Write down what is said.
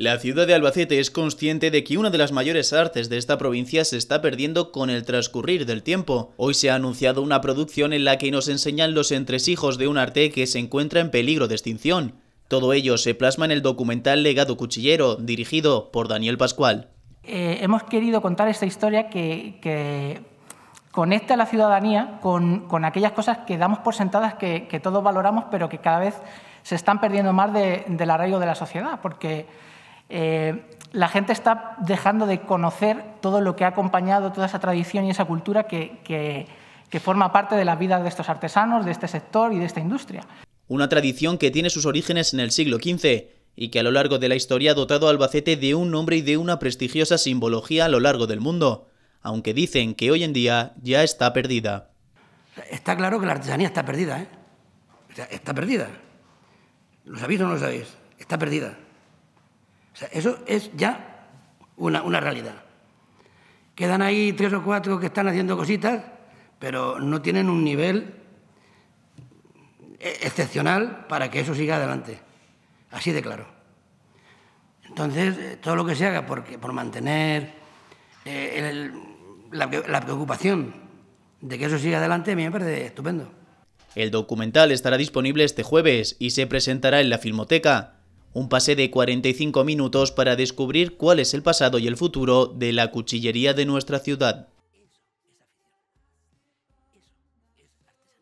La ciudad de Albacete es consciente de que una de las mayores artes de esta provincia se está perdiendo con el transcurrir del tiempo. Hoy se ha anunciado una producción en la que nos enseñan los entresijos de un arte que se encuentra en peligro de extinción. Todo ello se plasma en el documental Legado Cuchillero, dirigido por Daniel Pascual. Eh, hemos querido contar esta historia que, conecta a la ciudadanía con, aquellas cosas que damos por sentadas, que, todos valoramos, pero que cada vez se están perdiendo más del arraigo de la sociedad, porque eh, la gente está dejando de conocer todo lo que ha acompañado toda esa tradición y esa cultura que, forma parte de la vida de estos artesanos, de este sector y de esta industria. Una tradición que tiene sus orígenes en el siglo XV y que a lo largo de la historia ha dotado a Albacete de un nombre y de una prestigiosa simbología a lo largo del mundo, aunque dicen que hoy en día ya está perdida. Está claro que la artesanía está perdida, ¿eh? está perdida. ¿Lo sabéis o no lo sabéis? Está perdida eso es ya una, realidad. Quedan ahí tres o cuatro que están haciendo cositas, pero no tienen un nivel eh, excepcional para que eso siga adelante. Así de claro. Entonces, eh, todo lo que se haga por, por mantener eh, la, la preocupación de que eso siga adelante, a mí me parece estupendo. El documental estará disponible este jueves y se presentará en la Filmoteca. Un pase de 45 minutos para descubrir cuál es el pasado y el futuro de la cuchillería de nuestra ciudad.